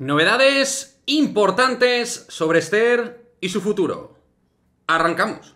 Novedades importantes sobre Esther y su futuro. Arrancamos.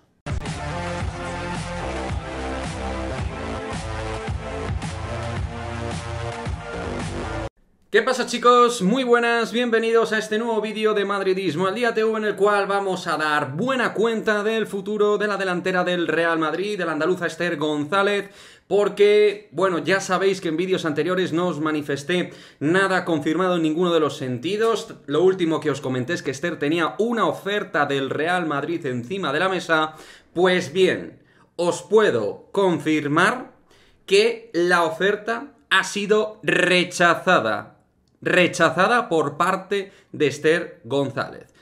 ¿Qué pasa chicos? Muy buenas, bienvenidos a este nuevo vídeo de Madridismo al día TV en el cual vamos a dar buena cuenta del futuro de la delantera del Real Madrid, de la andaluza Esther González, porque, bueno, ya sabéis que en vídeos anteriores no os manifesté nada confirmado en ninguno de los sentidos. Lo último que os comenté es que Esther tenía una oferta del Real Madrid encima de la mesa. Pues bien, os puedo confirmar que la oferta ha sido rechazada rechazada por parte de Esther González.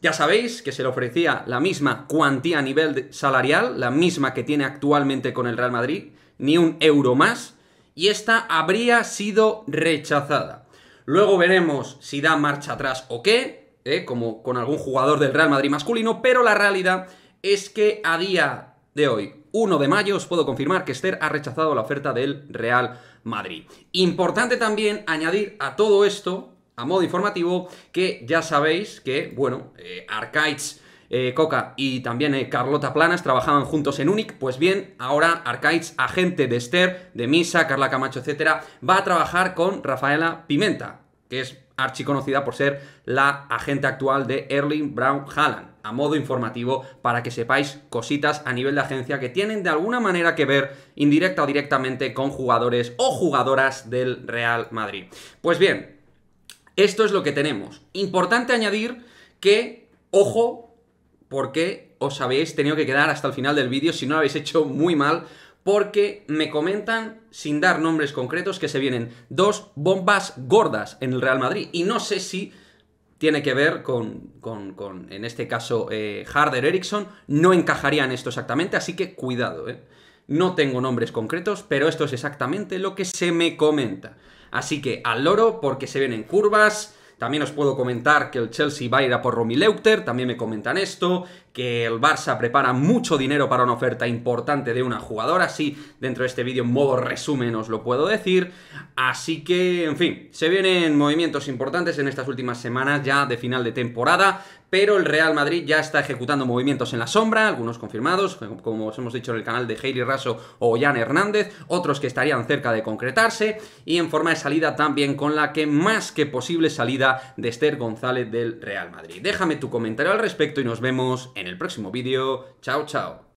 Ya sabéis que se le ofrecía la misma cuantía a nivel salarial, la misma que tiene actualmente con el Real Madrid, ni un euro más, y esta habría sido rechazada. Luego veremos si da marcha atrás o qué, eh, como con algún jugador del Real Madrid masculino, pero la realidad es que a día de hoy, 1 de mayo, os puedo confirmar que Esther ha rechazado la oferta del Real Madrid. Importante también añadir a todo esto, a modo informativo, que ya sabéis que, bueno, eh, eh Coca y también eh, Carlota Planas trabajaban juntos en Unic. Pues bien, ahora Arkhides, agente de Esther, de Misa, Carla Camacho, etcétera, va a trabajar con Rafaela Pimenta que es archiconocida por ser la agente actual de Erling Brown Haaland, a modo informativo para que sepáis cositas a nivel de agencia que tienen de alguna manera que ver indirecta o directamente con jugadores o jugadoras del Real Madrid. Pues bien, esto es lo que tenemos. Importante añadir que, ojo, porque os habéis tenido que quedar hasta el final del vídeo si no lo habéis hecho muy mal porque me comentan, sin dar nombres concretos, que se vienen dos bombas gordas en el Real Madrid. Y no sé si tiene que ver con, en este caso, eh, Harder Ericsson. No encajarían esto exactamente, así que cuidado. ¿eh? No tengo nombres concretos, pero esto es exactamente lo que se me comenta. Así que al loro, porque se vienen curvas, también os puedo comentar que el Chelsea va a ir a por Romileuter, también me comentan esto, que el Barça prepara mucho dinero para una oferta importante de una jugadora, así dentro de este vídeo en modo resumen os lo puedo decir, así que, en fin, se vienen movimientos importantes en estas últimas semanas ya de final de temporada, pero el Real Madrid ya está ejecutando movimientos en la sombra, algunos confirmados, como os hemos dicho en el canal de Heidi Raso o Jan Hernández, otros que estarían cerca de concretarse, y en forma de salida también con la que más que posible salida de Esther González del Real Madrid. Déjame tu comentario al respecto y nos vemos en el próximo vídeo. Chao, chao.